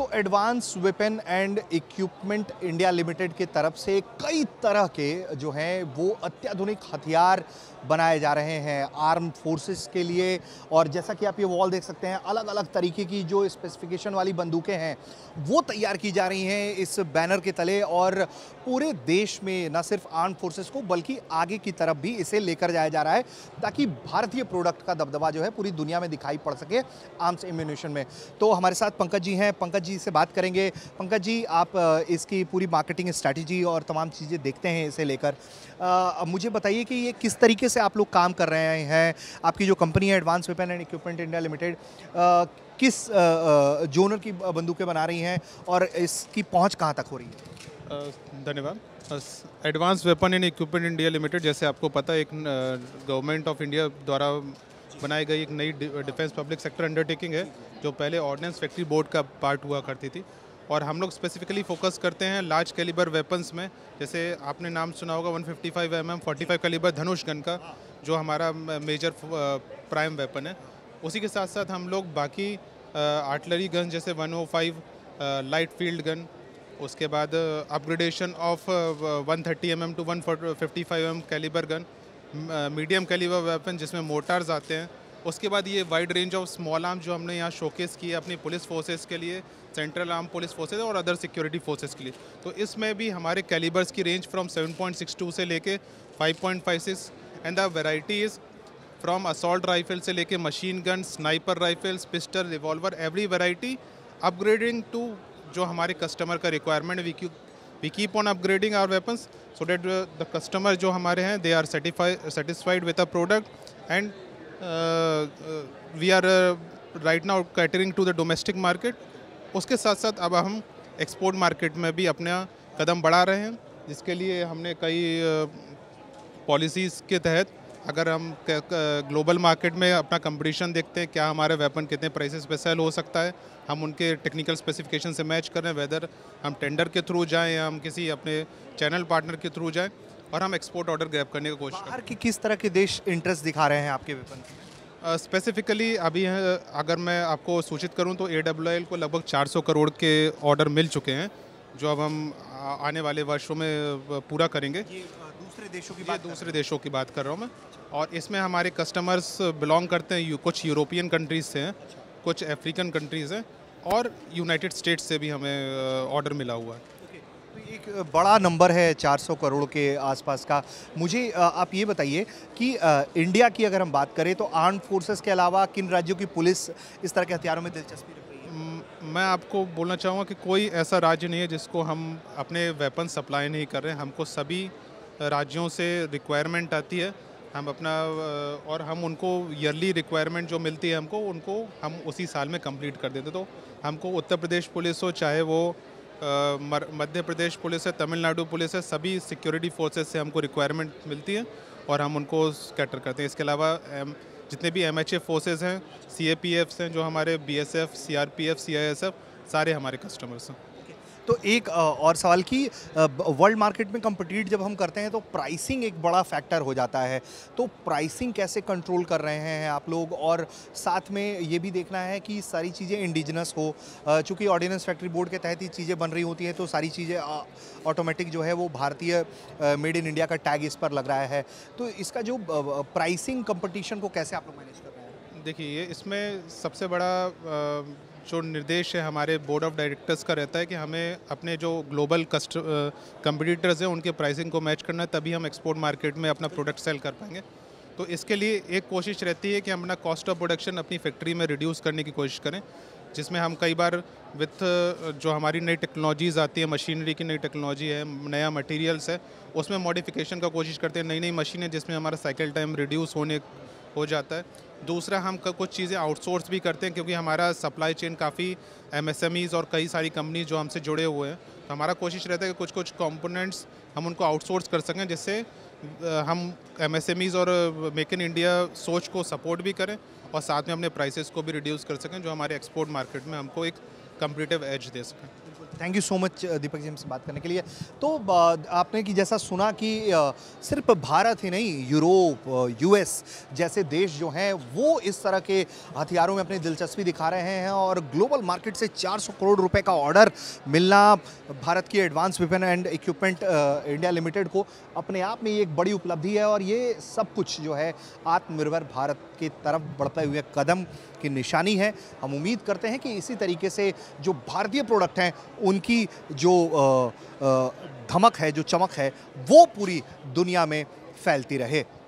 तो advance weapon and equipment India limited के तरफ से कई तरह के जो हैं वो अत्याधुनिक हथियार बनाए जा रहे हैं आर्म फोर्सेस के लिए और जैसा कि आप ये वॉल देख सकते हैं अलग अलग तरीके की जो स्पेसिफिकेशन वाली बंदूकें हैं वो तैयार की जा रही हैं इस बैनर के तले और पूरे देश में न सिर्फ आर्म फोर्सेस को बल्कि आगे की तरफ भी इसे लेकर जाया जा रहा है ताकि भारतीय प्रोडक्ट का दबदबा जो है पूरी दुनिया में दिखाई पड़ सके आर्म्स इम्यूनेशन में तो हमारे साथ पंकज जी हैं पंकज जी से बात करेंगे पंकज जी आप इसकी पूरी मार्केटिंग स्ट्रैटेजी और तमाम चीज़ें देखते हैं इसे लेकर मुझे बताइए कि ये किस तरीके से आप लोग काम कर रहे हैं आपकी जो कंपनी है advance weapon and equipment India limited किस जोनर की बंदूकें बना रही हैं और इसकी पहुँच कहाँ तक हो रही है धन्यवाद advance weapon and equipment India limited जैसे आपको पता है एक गवर्नमेंट ऑफ इंडिया द्वारा बनाई गई एक नई डिफेंस पब्लिक सेक्टर अंडरटेकिंग है जो पहले ऑर्डिनेंस फैक्ट्री बोर्ड का पार्ट हुआ करती थी और हम लोग स्पेसिफिकली फोकस करते हैं लार्ज कैलिबर वेपन्स में जैसे आपने नाम सुना होगा 155 fifty five M M forty five calibre Dhanush gun का जो हमारा मेजर प्राइम वेपन है उसी के साथ साथ हम लोग बाकी आर्टलरी गन जैसे 105 लाइट फील्ड गन उसके बाद upgradation of 130 M M two five M calibre gun medium calibre weapon जिसमें मोटार्स आते हैं उसके बाद ये wide range of small arm जो हमने यहाँ शोकेस किए अपनी पुलिस फोर्सेस के लिए सेंट्रल आर्म पुलिस फोर्सेस और अदर सिक्योरिटी फोर्सेस के लिए तो इसमें भी हमारे कैलिबर्स की रेंज फ्रॉम 7.62 से लेके 5.56 and the variety is from assault rifle से लेके machine gun sniper rifles pistol revolver every variety upgrading to जो हमारे कस्टमर का requirement we we keep on upgrading our weapons so that the customer जो हमारे हैं they are satisfied with a product and we are right now catering to the domestic market उसके साथ साथ अब हम एक्सपोर्ट मार्केट में भी अपना कदम बढ़ा रहे हैं जिसके लिए हमने कई पॉलिसीज़ uh, के तहत अगर हम ग्लोबल मार्केट में अपना कंपटीशन देखते हैं क्या हमारे वेपन कितने प्राइसेस पे सेल हो सकता है हम उनके टेक्निकल स्पेसिफिकेशन से मैच करें वेदर हम टेंडर के थ्रू जाएं या हम किसी अपने चैनल पार्टनर के थ्रू जाएं और हम एक्सपोर्ट ऑर्डर ग्रैप करने की कोशिश करें कि किस तरह के देश इंटरेस्ट दिखा रहे हैं आपके वेपन स्पेसिफिकली uh, अभी अगर मैं आपको सूचित करूँ तो ए को लगभग चार करोड़ के ऑर्डर मिल चुके हैं जो अब हम आने वाले वर्षों में पूरा करेंगे दूसरे देशों की बात दूसरे देशों की बात कर रहा हूँ मैं और इसमें हमारे कस्टमर्स बिलोंग करते हैं कुछ यूरोपियन कंट्रीज़ से हैं अच्छा। कुछ अफ्रीकन कंट्रीज़ हैं और यूनाइटेड स्टेट्स से भी हमें ऑर्डर मिला हुआ है तो एक बड़ा नंबर है 400 करोड़ के आसपास का मुझे आप ये बताइए कि इंडिया की अगर हम बात करें तो आर्म फोर्सेस के अलावा किन राज्यों की पुलिस इस तरह के हथियारों में दिलचस्पी रखती मैं आपको बोलना चाहूँगा कि कोई ऐसा राज्य नहीं है जिसको हम अपने वेपन सप्लाई नहीं कर रहे हैं हमको सभी राज्यों से रिक्वायरमेंट आती है हम अपना और हम उनको ईयरली रिक्वायरमेंट जो मिलती है हमको उनको हम उसी साल में कंप्लीट कर देते तो हमको उत्तर प्रदेश पुलिस हो चाहे वो मध्य प्रदेश पुलिस है तमिलनाडु पुलिस है सभी सिक्योरिटी फोर्सेस से हमको रिक्वायरमेंट मिलती है और हम उनको कैटर करते हैं इसके अलावा जितने भी एम एच फोर्सेज हैं सी ए पी एफ्स हैं जो हमारे B S F C R P F C I S F सारे हमारे कस्टमर्स हैं तो एक और सवाल कि वर्ल्ड मार्केट में कम्पटीट जब हम करते हैं तो प्राइसिंग एक बड़ा फैक्टर हो जाता है तो प्राइसिंग कैसे कंट्रोल कर रहे हैं आप लोग और साथ में ये भी देखना है कि सारी चीज़ें इंडिजनस हो चूँकि ऑर्डिनेंस फैक्ट्री बोर्ड के तहत ही चीज़ें बन रही होती हैं तो सारी चीज़ें ऑटोमेटिक जो है वो भारतीय मेड इन इंडिया का टैग इस पर लग रहा है तो इसका जो प्राइसिंग कंपटीशन को कैसे आप लोग मैनेज कर रहे हैं देखिए इसमें सबसे बड़ा जो निर्देश है हमारे बोर्ड ऑफ डायरेक्टर्स का रहता है कि हमें अपने जो ग्लोबल कस्ट कंपटीटर्स हैं उनके प्राइसिंग को मैच करना है तभी हम एक्सपोर्ट मार्केट में अपना प्रोडक्ट सेल कर पाएंगे तो इसके लिए एक कोशिश रहती है कि हम अपना कॉस्ट ऑफ प्रोडक्शन अपनी फैक्ट्री में रिड्यूस करने की कोशिश करें जिसमें हम कई बार विथ जो हमारी नई टेक्नोलॉजीज़ आती है मशीनरी की नई टेक्नोलॉजी है नया मटेरियल्स है उसमें मॉडिफिकेशन का कोशिश करते हैं नई नई मशीनें जिसमें हमारा साइकिल टाइम रिड्यूस होने हो जाता है दूसरा हम कुछ चीज़ें आउटसोर्स भी करते हैं क्योंकि हमारा सप्लाई चेन काफ़ी एम और कई सारी कंपनी जो हमसे जुड़े हुए हैं तो हमारा कोशिश रहता है कि कुछ कुछ कंपोनेंट्स हम उनको आउटसोर्स कर सकें जिससे हम एम और मेक इन इंडिया सोच को सपोर्ट भी करें और साथ में अपने प्राइसेस को भी रिड्यूस कर सकें जो हमारे एक्सपोर्ट मार्केट में हमको एक कम्पिटिटिव एज दे सकें thank you so much Deepak ji हमसे बात करने के लिए तो uh, आपने कि जैसा सुना कि uh, सिर्फ भारत ही नहीं यूरोप यूएस uh, जैसे देश जो हैं वो इस तरह के हथियारों में अपनी दिलचस्पी दिखा रहे हैं और ग्लोबल मार्केट से 400 करोड़ रुपए का ऑर्डर मिलना भारत की advance weapon and equipment India limited को अपने आप में एक बड़ी उपलब्धि है और ये सब कुछ जो है आत्मनिर्भर भारत की तरफ बढ़ते हुए कदम की निशानी है हम उम्मीद करते हैं कि इसी तरीके से जो भारतीय प्रोडक्ट हैं उनकी जो धमक है जो चमक है वो पूरी दुनिया में फैलती रहे